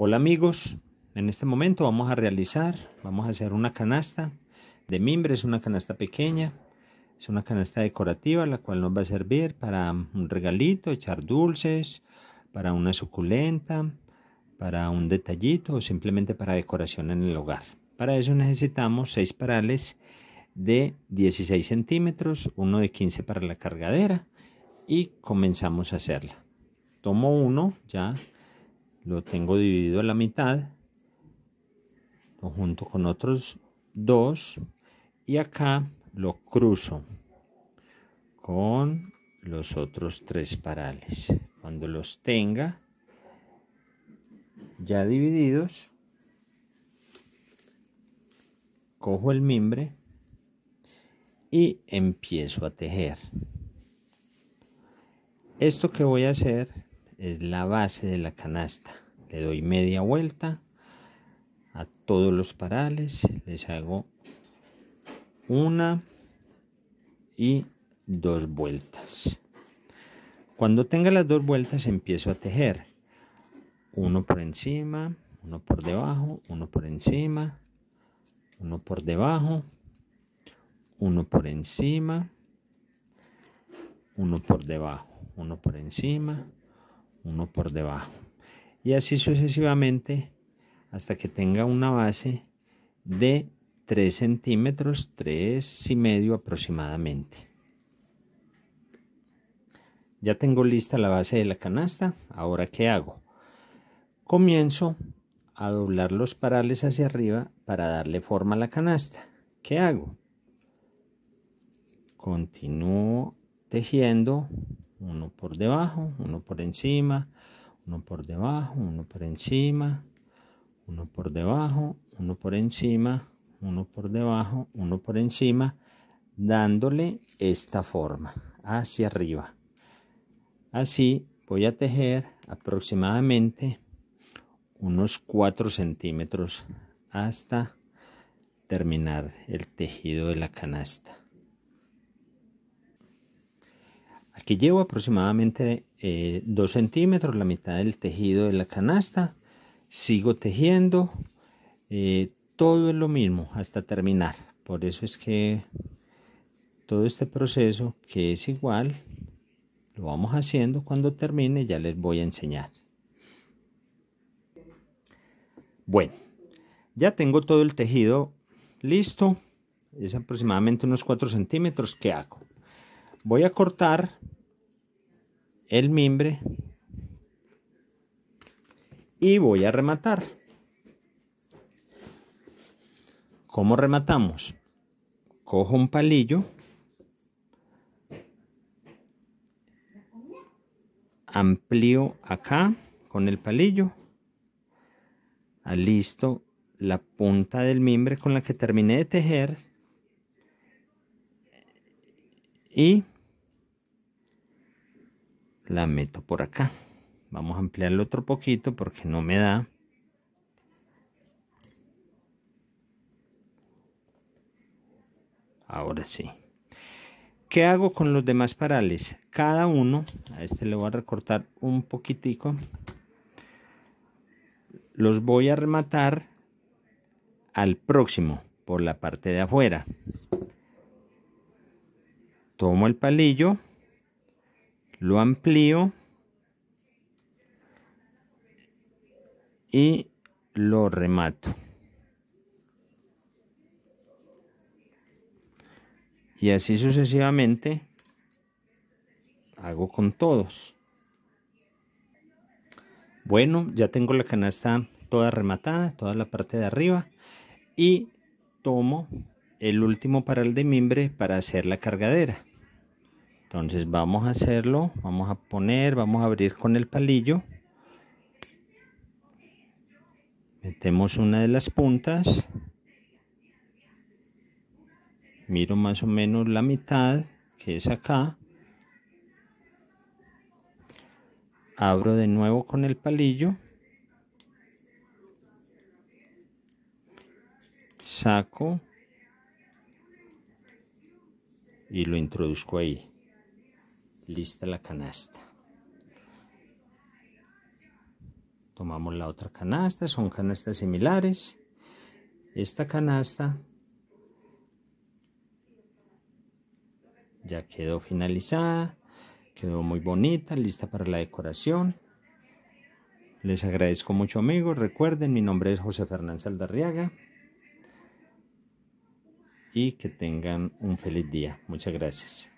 Hola amigos, en este momento vamos a realizar, vamos a hacer una canasta de mimbre, es una canasta pequeña, es una canasta decorativa la cual nos va a servir para un regalito, echar dulces, para una suculenta, para un detallito o simplemente para decoración en el hogar. Para eso necesitamos seis parales de 16 centímetros, uno de 15 para la cargadera y comenzamos a hacerla. Tomo uno ya lo tengo dividido a la mitad junto con otros dos y acá lo cruzo con los otros tres parales cuando los tenga ya divididos cojo el mimbre y empiezo a tejer esto que voy a hacer es la base de la canasta. Le doy media vuelta a todos los parales, les hago una y dos vueltas. Cuando tenga las dos vueltas empiezo a tejer. Uno por encima, uno por debajo, uno por encima, uno por debajo, uno por encima, uno por debajo, uno por encima, uno por debajo. Y así sucesivamente hasta que tenga una base de 3 centímetros, 3 y medio aproximadamente. Ya tengo lista la base de la canasta. Ahora, ¿qué hago? Comienzo a doblar los parales hacia arriba para darle forma a la canasta. ¿Qué hago? Continúo tejiendo uno por debajo, uno por encima, uno por debajo, uno por encima, uno por debajo, uno por encima, uno por debajo, uno por encima, dándole esta forma hacia arriba. Así voy a tejer aproximadamente unos 4 centímetros hasta terminar el tejido de la canasta. que llevo aproximadamente 2 eh, centímetros, la mitad del tejido de la canasta. Sigo tejiendo, eh, todo es lo mismo hasta terminar. Por eso es que todo este proceso, que es igual, lo vamos haciendo cuando termine, ya les voy a enseñar. Bueno, ya tengo todo el tejido listo. Es aproximadamente unos 4 centímetros. ¿Qué hago? Voy a cortar el mimbre y voy a rematar. ¿Cómo rematamos? Cojo un palillo, amplío acá con el palillo, alisto la punta del mimbre con la que terminé de tejer y la meto por acá. Vamos a ampliarlo otro poquito porque no me da. Ahora sí. ¿Qué hago con los demás parales? Cada uno, a este le voy a recortar un poquitico. Los voy a rematar al próximo, por la parte de afuera. Tomo el palillo lo amplío y lo remato. Y así sucesivamente hago con todos. Bueno, ya tengo la canasta toda rematada, toda la parte de arriba. Y tomo el último paral de mimbre para hacer la cargadera. Entonces vamos a hacerlo, vamos a poner, vamos a abrir con el palillo. Metemos una de las puntas. Miro más o menos la mitad, que es acá. Abro de nuevo con el palillo. Saco y lo introduzco ahí lista la canasta tomamos la otra canasta son canastas similares esta canasta ya quedó finalizada quedó muy bonita lista para la decoración les agradezco mucho amigos recuerden mi nombre es José Fernández Aldarriaga y que tengan un feliz día muchas gracias